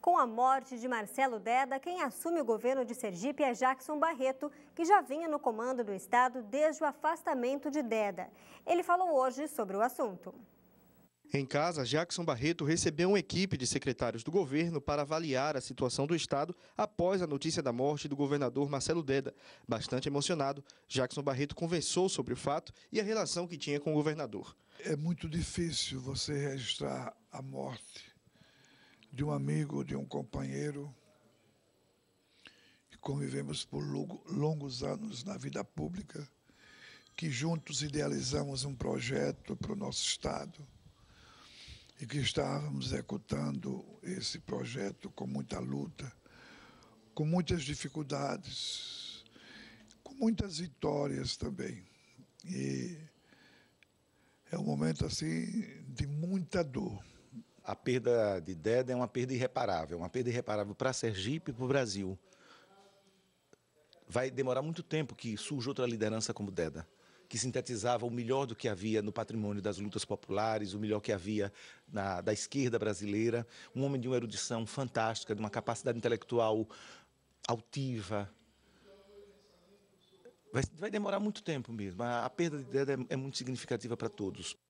Com a morte de Marcelo Deda, quem assume o governo de Sergipe é Jackson Barreto, que já vinha no comando do estado desde o afastamento de Deda. Ele falou hoje sobre o assunto. Em casa, Jackson Barreto recebeu uma equipe de secretários do governo para avaliar a situação do Estado após a notícia da morte do governador Marcelo Deda. Bastante emocionado, Jackson Barreto conversou sobre o fato e a relação que tinha com o governador. É muito difícil você registrar a morte de um amigo, de um companheiro. que convivemos por longos anos na vida pública, que juntos idealizamos um projeto para o nosso Estado e que estávamos executando esse projeto com muita luta, com muitas dificuldades, com muitas vitórias também. E é um momento assim de muita dor a perda de Deda é uma perda irreparável, uma perda irreparável para Sergipe e para o Brasil. Vai demorar muito tempo que surja outra liderança como Deda, que sintetizava o melhor do que havia no patrimônio das lutas populares, o melhor que havia na, da esquerda brasileira, um homem de uma erudição fantástica, de uma capacidade intelectual altiva. Vai, vai demorar muito tempo mesmo. A, a perda de Deda é, é muito significativa para todos.